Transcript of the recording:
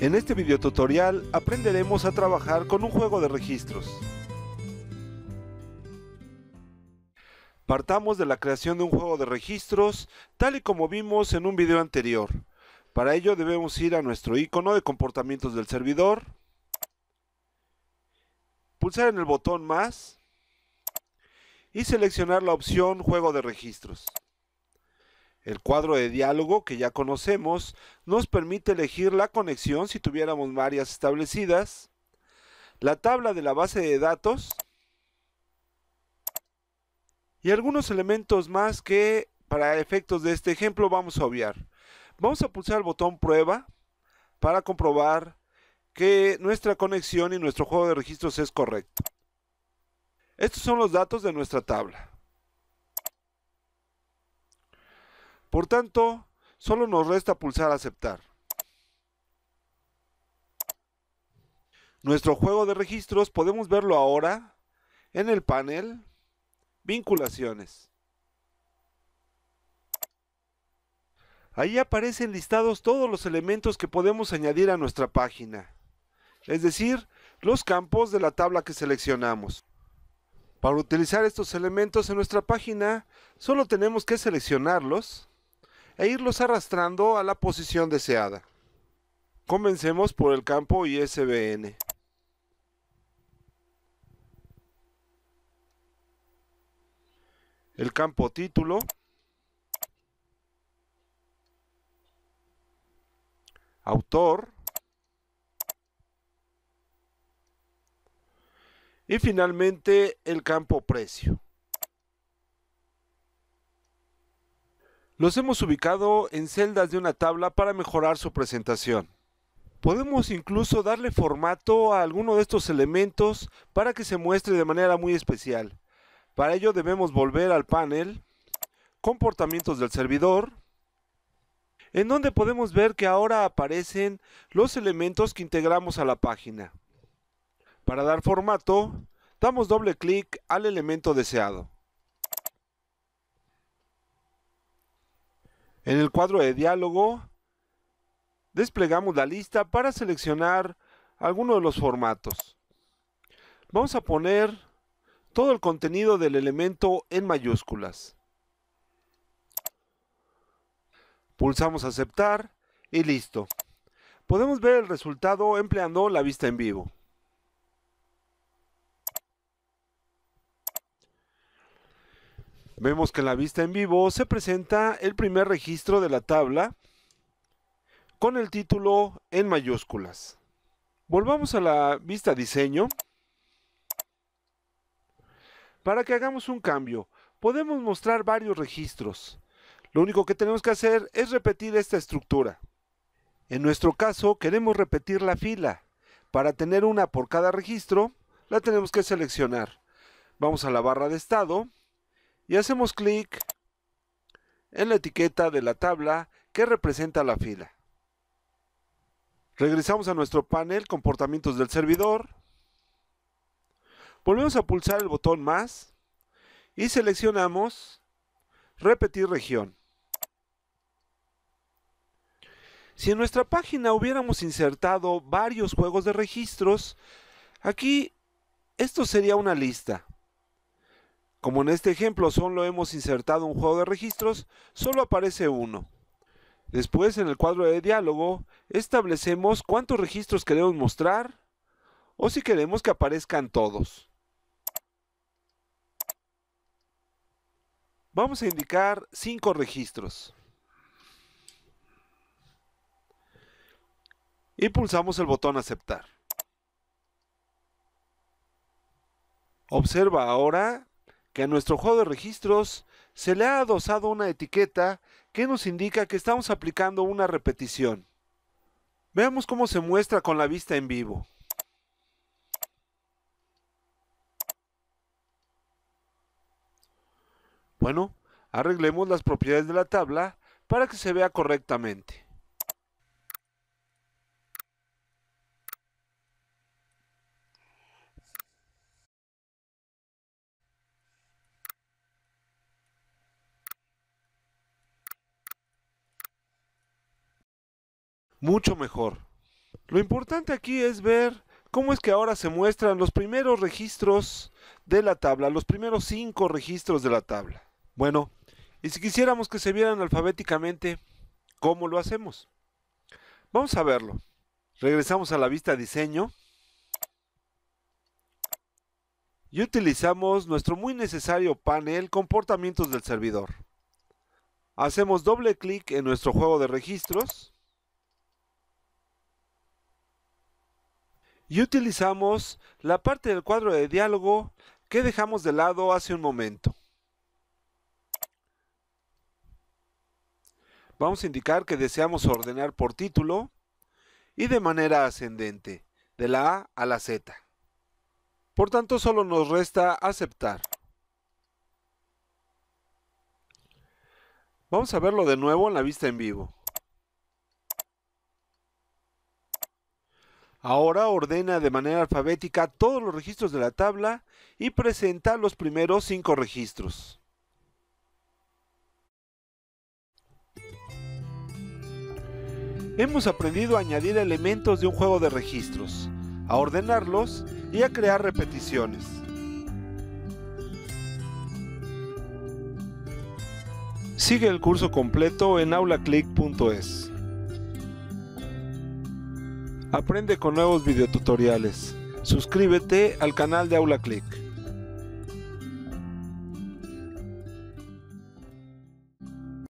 En este video tutorial aprenderemos a trabajar con un juego de registros. Partamos de la creación de un juego de registros, tal y como vimos en un video anterior. Para ello debemos ir a nuestro icono de comportamientos del servidor, pulsar en el botón más y seleccionar la opción Juego de registros. El cuadro de diálogo que ya conocemos nos permite elegir la conexión si tuviéramos varias establecidas, la tabla de la base de datos y algunos elementos más que para efectos de este ejemplo vamos a obviar. Vamos a pulsar el botón prueba para comprobar que nuestra conexión y nuestro juego de registros es correcto. Estos son los datos de nuestra tabla. Por tanto, solo nos resta pulsar aceptar. Nuestro juego de registros podemos verlo ahora en el panel Vinculaciones. Ahí aparecen listados todos los elementos que podemos añadir a nuestra página, es decir, los campos de la tabla que seleccionamos. Para utilizar estos elementos en nuestra página, solo tenemos que seleccionarlos e irlos arrastrando a la posición deseada. Comencemos por el campo ISBN. El campo título. Autor. Y finalmente el campo precio. Los hemos ubicado en celdas de una tabla para mejorar su presentación. Podemos incluso darle formato a alguno de estos elementos para que se muestre de manera muy especial. Para ello debemos volver al panel, comportamientos del servidor, en donde podemos ver que ahora aparecen los elementos que integramos a la página. Para dar formato, damos doble clic al elemento deseado. En el cuadro de diálogo, desplegamos la lista para seleccionar alguno de los formatos. Vamos a poner todo el contenido del elemento en mayúsculas. Pulsamos aceptar y listo. Podemos ver el resultado empleando la vista en vivo. Vemos que en la vista en vivo se presenta el primer registro de la tabla con el título en mayúsculas. Volvamos a la vista diseño para que hagamos un cambio. Podemos mostrar varios registros. Lo único que tenemos que hacer es repetir esta estructura. En nuestro caso queremos repetir la fila. Para tener una por cada registro, la tenemos que seleccionar. Vamos a la barra de estado y hacemos clic en la etiqueta de la tabla que representa la fila. Regresamos a nuestro panel Comportamientos del servidor. Volvemos a pulsar el botón Más y seleccionamos Repetir región. Si en nuestra página hubiéramos insertado varios juegos de registros, aquí esto sería una lista. Como en este ejemplo solo hemos insertado un juego de registros, solo aparece uno. Después, en el cuadro de diálogo, establecemos cuántos registros queremos mostrar o si queremos que aparezcan todos. Vamos a indicar cinco registros. Y pulsamos el botón Aceptar. Observa ahora que a nuestro juego de registros se le ha adosado una etiqueta que nos indica que estamos aplicando una repetición. Veamos cómo se muestra con la vista en vivo. Bueno, arreglemos las propiedades de la tabla para que se vea correctamente. mucho mejor. Lo importante aquí es ver cómo es que ahora se muestran los primeros registros de la tabla, los primeros cinco registros de la tabla. Bueno, y si quisiéramos que se vieran alfabéticamente, ¿cómo lo hacemos? Vamos a verlo. Regresamos a la vista diseño y utilizamos nuestro muy necesario panel comportamientos del servidor. Hacemos doble clic en nuestro juego de registros y utilizamos la parte del cuadro de diálogo que dejamos de lado hace un momento. Vamos a indicar que deseamos ordenar por título y de manera ascendente, de la A a la Z. Por tanto, solo nos resta aceptar. Vamos a verlo de nuevo en la vista en vivo. Ahora ordena de manera alfabética todos los registros de la tabla y presenta los primeros cinco registros. Hemos aprendido a añadir elementos de un juego de registros, a ordenarlos y a crear repeticiones. Sigue el curso completo en aulaclick.es. Aprende con nuevos videotutoriales. Suscríbete al canal de AulaClick.